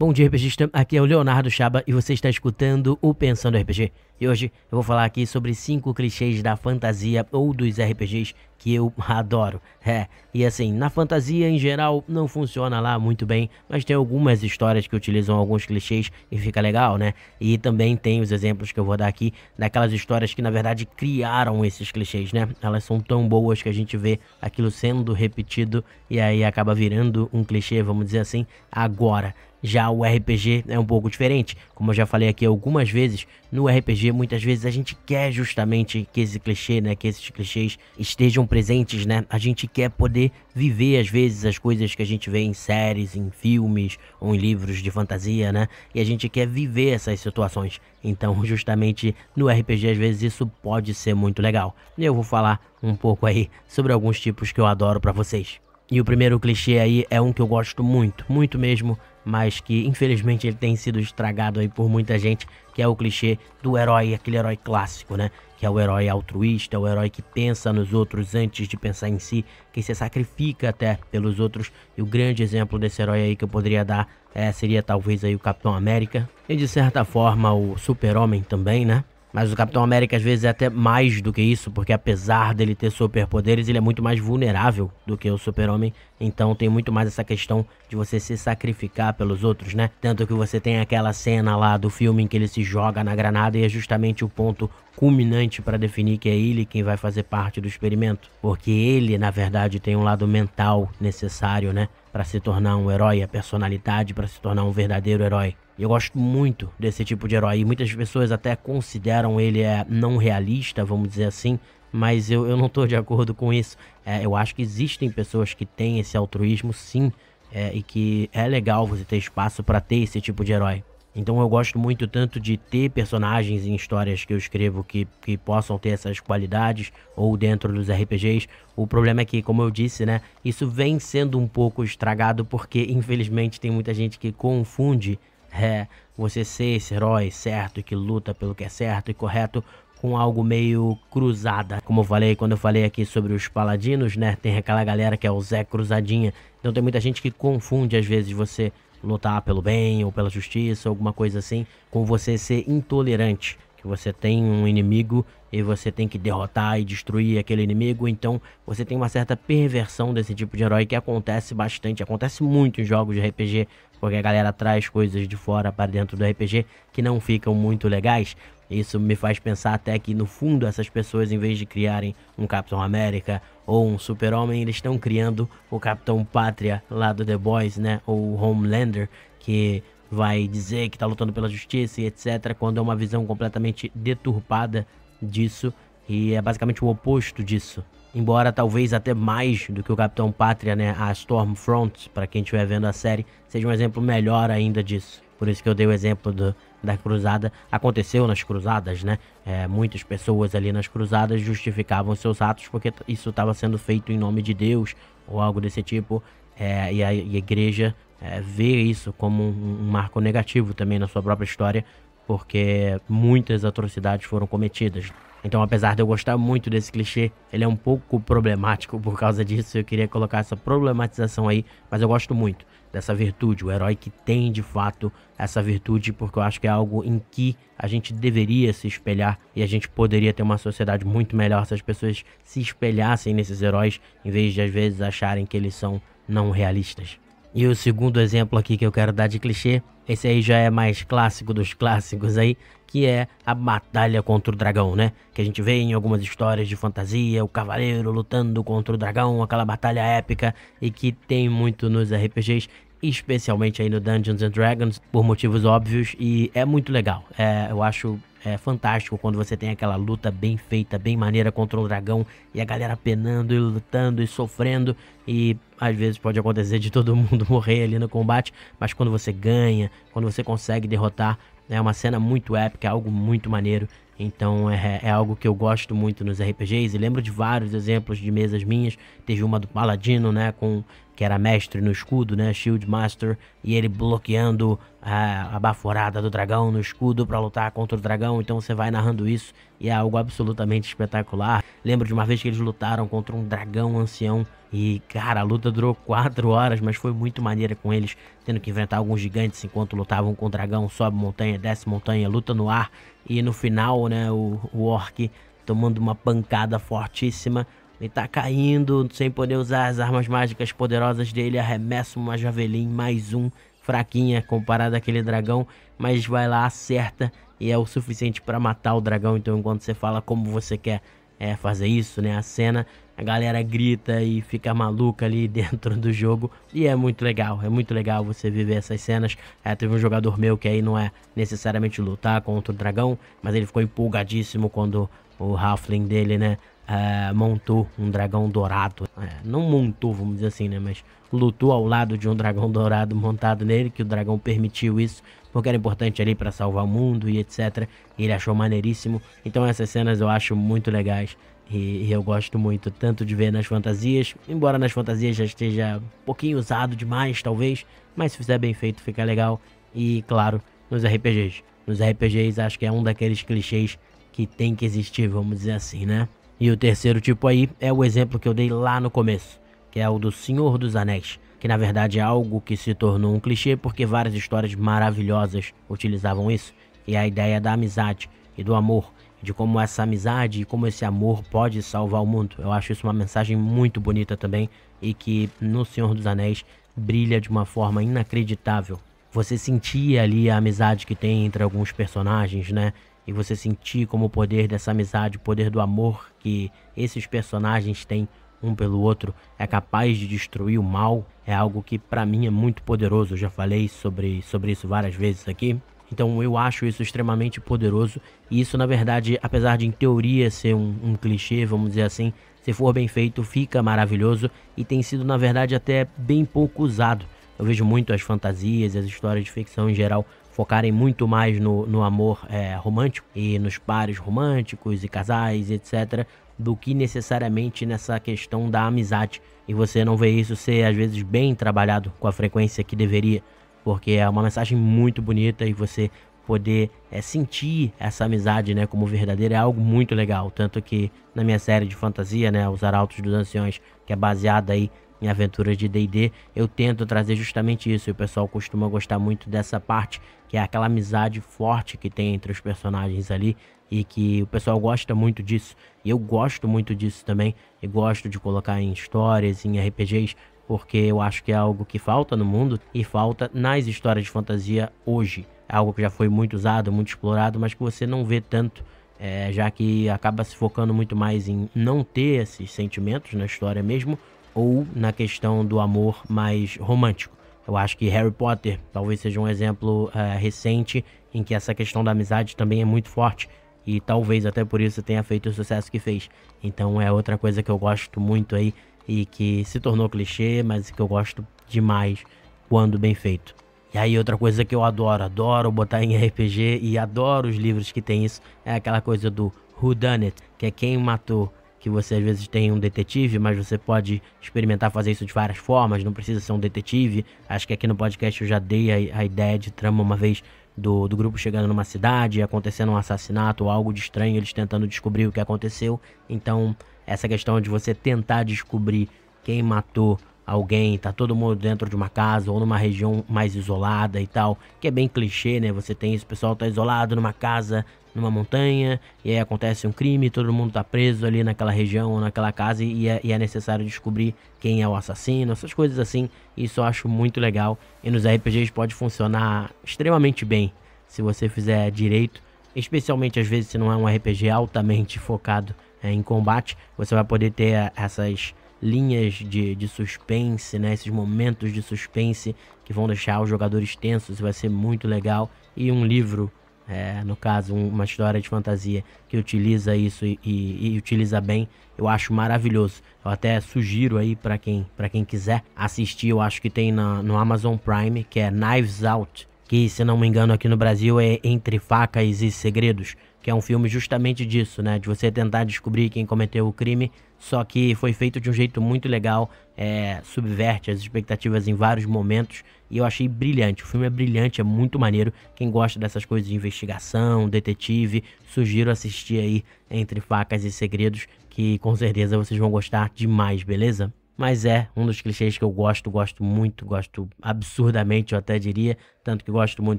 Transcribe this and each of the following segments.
Bom dia, RPGista. Aqui é o Leonardo Chaba e você está escutando o Pensando RPG. E hoje eu vou falar aqui sobre 5 clichês da fantasia ou dos RPGs que eu adoro. É, e assim, na fantasia em geral não funciona lá muito bem, mas tem algumas histórias que utilizam alguns clichês e fica legal, né? E também tem os exemplos que eu vou dar aqui daquelas histórias que na verdade criaram esses clichês, né? Elas são tão boas que a gente vê aquilo sendo repetido e aí acaba virando um clichê, vamos dizer assim, agora. Já o RPG é um pouco diferente. Como eu já falei aqui algumas vezes, no RPG muitas vezes a gente quer justamente que esse clichê, né, que esses clichês estejam presentes, né? A gente quer poder viver às vezes as coisas que a gente vê em séries, em filmes ou em livros de fantasia, né? E a gente quer viver essas situações. Então, justamente no RPG às vezes isso pode ser muito legal. eu vou falar um pouco aí sobre alguns tipos que eu adoro para vocês. E o primeiro clichê aí é um que eu gosto muito, muito mesmo, mas que infelizmente ele tem sido estragado aí por muita gente, que é o clichê do herói, aquele herói clássico, né? Que é o herói altruísta, é o herói que pensa nos outros antes de pensar em si, que se sacrifica até pelos outros. E o grande exemplo desse herói aí que eu poderia dar é, seria talvez aí o Capitão América e de certa forma o Super-Homem também, né? Mas o Capitão América às vezes é até mais do que isso, porque apesar dele ter superpoderes, ele é muito mais vulnerável do que o Super-Homem. Então tem muito mais essa questão de você se sacrificar pelos outros, né? Tanto que você tem aquela cena lá do filme em que ele se joga na granada e é justamente o ponto culminante para definir que é ele quem vai fazer parte do experimento, porque ele, na verdade, tem um lado mental necessário, né, para se tornar um herói, a personalidade para se tornar um verdadeiro herói eu gosto muito desse tipo de herói. muitas pessoas até consideram ele é, não realista, vamos dizer assim. Mas eu, eu não estou de acordo com isso. É, eu acho que existem pessoas que têm esse altruísmo, sim. É, e que é legal você ter espaço para ter esse tipo de herói. Então eu gosto muito tanto de ter personagens em histórias que eu escrevo que, que possam ter essas qualidades ou dentro dos RPGs. O problema é que, como eu disse, né, isso vem sendo um pouco estragado porque infelizmente tem muita gente que confunde é você ser esse herói certo que luta pelo que é certo e correto com algo meio cruzada. Como eu falei, quando eu falei aqui sobre os paladinos, né? Tem aquela galera que é o Zé Cruzadinha. Então tem muita gente que confunde às vezes você lutar pelo bem ou pela justiça, alguma coisa assim, com você ser intolerante você tem um inimigo e você tem que derrotar e destruir aquele inimigo, então você tem uma certa perversão desse tipo de herói que acontece bastante, acontece muito em jogos de RPG, porque a galera traz coisas de fora para dentro do RPG que não ficam muito legais. Isso me faz pensar até que no fundo essas pessoas, em vez de criarem um Capitão América ou um Super-Homem, eles estão criando o Capitão Pátria lá do The Boys, né? Ou o Homelander, que vai dizer que está lutando pela justiça e etc., quando é uma visão completamente deturpada disso e é basicamente o oposto disso. Embora talvez até mais do que o Capitão Pátria, né, a Stormfront, para quem estiver vendo a série, seja um exemplo melhor ainda disso. Por isso que eu dei o exemplo do, da cruzada. Aconteceu nas cruzadas, né? É, muitas pessoas ali nas cruzadas justificavam seus atos porque isso estava sendo feito em nome de Deus ou algo desse tipo é, e, a, e, a, igreja é, vê isso como um, um marco negativo também na sua própria história, porque muitas atrocidades foram cometidas. Então, apesar de eu gostar muito desse clichê, ele é um pouco problemático por causa disso. Eu queria colocar essa problematização aí, mas eu gosto muito dessa virtude, o herói que tem de fato essa virtude, porque eu acho que é algo em que a gente deveria se espelhar e a gente poderia ter uma sociedade muito melhor se as pessoas se espelhassem nesses heróis, em vez de às vezes acharem que eles são não realistas. E o segundo exemplo aqui que eu quero dar de clichê, esse aí já é mais clássico dos clássicos aí, que é a batalha contra o dragão, né? Que a gente vê em algumas histórias de fantasia, o cavaleiro lutando contra o dragão, aquela batalha épica e que tem muito nos RPGs, especialmente aí no Dungeons and Dragons, por motivos óbvios e é muito legal. É, eu acho é fantástico quando você tem aquela luta bem feita, bem maneira contra o dragão e a galera penando e lutando e sofrendo. E às vezes pode acontecer de todo mundo morrer ali no combate, mas quando você ganha, quando você consegue derrotar, é uma cena muito épica, é algo muito maneiro. Então é, é algo que eu gosto muito nos RPGs e lembro de vários exemplos de mesas minhas. Teve uma do Paladino, né, com que era mestre no escudo, né? Shield Master, e ele bloqueando a, a baforada do dragão no escudo para lutar contra o dragão. Então você vai narrando isso e é algo absolutamente espetacular. Lembro de uma vez que eles lutaram contra um dragão ancião e, cara, a luta durou 4 horas, mas foi muito maneira com eles tendo que enfrentar alguns gigantes enquanto lutavam com o dragão. Sobe montanha, desce montanha, luta no ar e no final, né? O, o orc tomando uma pancada fortíssima ele tá caindo, sem poder usar as armas mágicas poderosas dele, arremessa uma javelin, mais um, fraquinha comparado àquele dragão, mas vai lá, acerta e é o suficiente para matar o dragão. Então, enquanto você fala como você quer é, fazer isso, né, a cena, a galera grita e fica maluca ali dentro do jogo. E é muito legal, é muito legal você viver essas cenas. É, teve um jogador meu que aí não é necessariamente lutar contra o dragão, mas ele ficou empolgadíssimo quando o Huffling dele, né? É, montou um dragão dourado. É, não montou, vamos dizer assim, né? Mas lutou ao lado de um dragão dourado montado nele, que o dragão permitiu isso, porque era importante ali para salvar o mundo e etc. E ele achou maneiríssimo. Então essas cenas eu acho muito legais. E, e eu gosto muito tanto de ver nas fantasias, embora nas fantasias já esteja um pouquinho usado demais, talvez, mas se fizer bem feito fica legal. E claro, nos RPGs. Nos RPGs acho que é um daqueles clichês que tem que existir, vamos dizer assim, né? E o terceiro tipo aí é o exemplo que eu dei lá no começo, que é o do Senhor dos Anéis, que na verdade é algo que se tornou um clichê porque várias histórias maravilhosas utilizavam isso, e a ideia da amizade e do amor, de como essa amizade e como esse amor pode salvar o mundo. Eu acho isso uma mensagem muito bonita também e que no Senhor dos Anéis brilha de uma forma inacreditável. Você sentia ali a amizade que tem entre alguns personagens, né? e você sentir como o poder dessa amizade, o poder do amor que esses personagens têm um pelo outro é capaz de destruir o mal, é algo que para mim é muito poderoso. Eu já falei sobre, sobre isso várias vezes aqui. Então eu acho isso extremamente poderoso. E isso, na verdade, apesar de em teoria ser um, um clichê, vamos dizer assim, se for bem feito, fica maravilhoso e tem sido, na verdade, até bem pouco usado. Eu vejo muito as fantasias, as histórias de ficção em geral focarem muito mais no, no amor é, romântico e nos pares românticos e casais, etc., do que necessariamente nessa questão da amizade. E você não vê isso ser, às vezes, bem trabalhado com a frequência que deveria, porque é uma mensagem muito bonita e você poder é, sentir essa amizade né, como verdadeira é algo muito legal. Tanto que na minha série de fantasia, né, Os Arautos dos Anciões, que é baseada aí em aventuras de D&D, eu tento trazer justamente isso. E o pessoal costuma gostar muito dessa parte, que é aquela amizade forte que tem entre os personagens ali e que o pessoal gosta muito disso. E eu gosto muito disso também e gosto de colocar em histórias, em RPGs, porque eu acho que é algo que falta no mundo e falta nas histórias de fantasia hoje. É algo que já foi muito usado, muito explorado, mas que você não vê tanto é, já que acaba se focando muito mais em não ter esses sentimentos na história mesmo, ou na questão do amor mais romântico. Eu acho que Harry Potter talvez seja um exemplo eh, recente em que essa questão da amizade também é muito forte e talvez até por isso tenha feito o sucesso que fez. Então é outra coisa que eu gosto muito aí e que se tornou clichê, mas que eu gosto demais quando bem feito. E aí outra coisa que eu adoro, adoro botar em RPG e adoro os livros que tem isso, é aquela coisa do who done it, que é quem matou, que você às vezes tem um detetive, mas você pode experimentar fazer isso de várias formas, não precisa ser um detetive. Acho que aqui no podcast eu já dei a, a ideia de trama uma vez do, do grupo chegando numa cidade, acontecendo um assassinato ou algo de estranho, eles tentando descobrir o que aconteceu. Então, essa questão de você tentar descobrir quem matou alguém, tá todo mundo dentro de uma casa ou numa região mais isolada e tal, que é bem clichê, né? Você tem isso, o pessoal tá isolado numa casa, numa montanha, e aí acontece um crime, todo mundo tá preso ali naquela região ou naquela casa, e é, e é necessário descobrir quem é o assassino, essas coisas assim. Isso eu acho muito legal. E nos RPGs pode funcionar extremamente bem se você fizer direito, especialmente às vezes se não é um RPG altamente focado é, em combate, você vai poder ter eh, essas linhas de, de suspense, né? esses momentos de suspense que vão deixar os jogadores tensos, vai ser muito legal. E um livro é, no caso, um, uma história de fantasia que utiliza isso e, e, e, utiliza bem, eu acho maravilhoso. Eu até sugiro aí para quem, pra quem quiser assistir, eu acho que tem na, no Amazon Prime, que é Knives Out, que se não me engano aqui no Brasil é Entre Facas e Segredos que é um filme justamente disso, né? De você tentar descobrir quem cometeu o crime, só que foi feito de um jeito muito legal, é, subverte as expectativas em vários momentos, e eu achei brilhante. O filme é brilhante, é muito maneiro. Quem gosta dessas coisas de investigação, detetive, sugiro assistir aí Entre Facas e Segredos, que com certeza vocês vão gostar demais, beleza? mas é um dos clichês que eu gosto, gosto muito, gosto absurdamente, eu até diria, tanto que gosto muito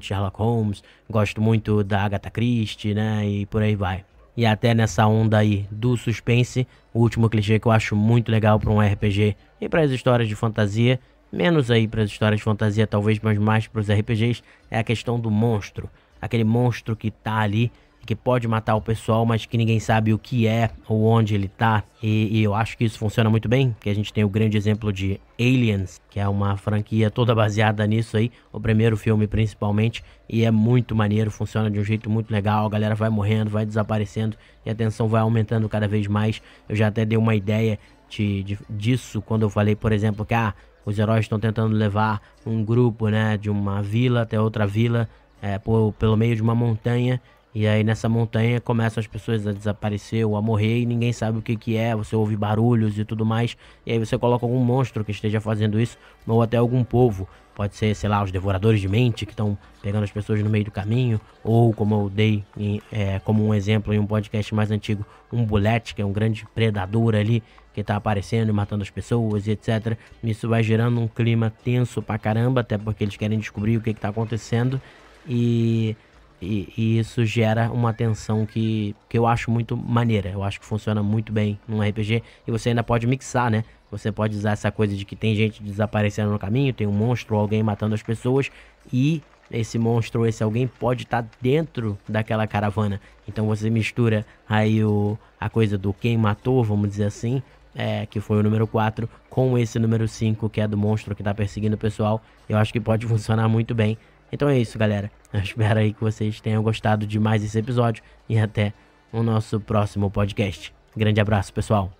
de Sherlock Holmes, gosto muito da Agatha Christie, né, e por aí vai. E até nessa onda aí do suspense, o último clichê que eu acho muito legal para um RPG e para as histórias de fantasia, menos aí para as histórias de fantasia talvez, mas mais para os RPGs, é a questão do monstro. Aquele monstro que tá ali que pode matar o pessoal, mas que ninguém sabe o que é ou onde ele tá. E, e eu acho que isso funciona muito bem, que a gente tem o grande exemplo de Aliens, que é uma franquia toda baseada nisso aí, o primeiro filme principalmente, e é muito maneiro, funciona de um jeito muito legal, a galera vai morrendo, vai desaparecendo, e a tensão vai aumentando cada vez mais. Eu já até dei uma ideia de, de disso quando eu falei, por exemplo, que ah, os heróis estão tentando levar um grupo né, de uma vila até outra vila é, por, pelo meio de uma montanha e aí nessa montanha começam as pessoas a desaparecer ou a morrer e ninguém sabe o que, que é, você ouve barulhos e tudo mais. E aí você coloca algum monstro que esteja fazendo isso, ou até algum povo. Pode ser, sei lá, os devoradores de mente que estão pegando as pessoas no meio do caminho, ou como eu dei em, é, como um exemplo em um podcast mais antigo, um bulete, que é um grande predador ali que está aparecendo e matando as pessoas e etc. Isso vai gerando um clima tenso pra caramba, até porque eles querem descobrir o que, está acontecendo. E e, e, isso gera uma tensão que, que eu acho muito maneira. Eu acho que funciona muito bem num RPG. E você ainda pode mixar, né? Você pode usar essa coisa de que tem gente desaparecendo no caminho, tem um monstro ou alguém matando as pessoas. E esse monstro ou esse alguém pode estar tá dentro daquela caravana. Então você mistura aí o, a coisa do quem matou, vamos dizer assim, é, que foi o número 4, com esse número 5, que é do monstro que tá perseguindo o pessoal, eu acho que pode funcionar muito bem. Então é isso, galera. Eu espero aí que vocês tenham gostado de mais esse episódio e até o nosso próximo podcast. Grande abraço, pessoal.